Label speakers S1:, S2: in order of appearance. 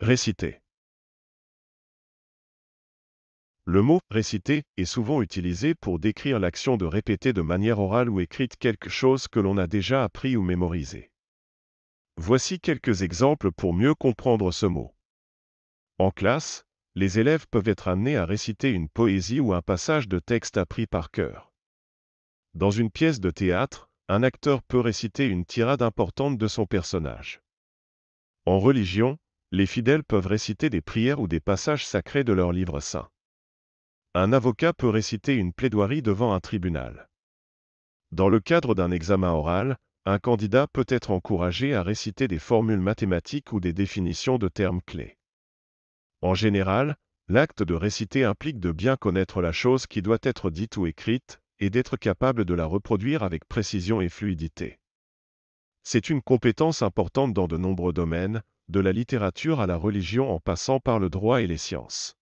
S1: Réciter. Le mot réciter est souvent utilisé pour décrire l'action de répéter de manière orale ou écrite quelque chose que l'on a déjà appris ou mémorisé. Voici quelques exemples pour mieux comprendre ce mot. En classe, les élèves peuvent être amenés à réciter une poésie ou un passage de texte appris par cœur. Dans une pièce de théâtre, un acteur peut réciter une tirade importante de son personnage. En religion, les fidèles peuvent réciter des prières ou des passages sacrés de leur livre saint. Un avocat peut réciter une plaidoirie devant un tribunal. Dans le cadre d'un examen oral, un candidat peut être encouragé à réciter des formules mathématiques ou des définitions de termes clés. En général, l'acte de réciter implique de bien connaître la chose qui doit être dite ou écrite, et d'être capable de la reproduire avec précision et fluidité. C'est une compétence importante dans de nombreux domaines, de la littérature à la religion en passant par le droit et les sciences.